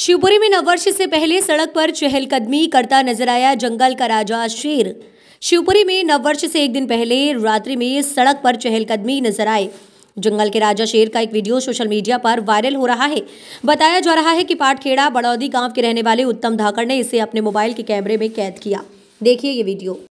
शिवपुरी में नववर्ष से पहले सड़क पर चहलकदमी करता नजर आया जंगल का राजा शेर शिवपुरी में नववर्ष से एक दिन पहले रात्रि में सड़क पर चहलकदमी नजर आए जंगल के राजा शेर का एक वीडियो सोशल मीडिया पर वायरल हो रहा है बताया जा रहा है कि पाटखेड़ा बड़ौदी गांव के रहने वाले उत्तम धाकड़ ने इसे अपने मोबाइल के कैमरे में कैद किया देखिए ये वीडियो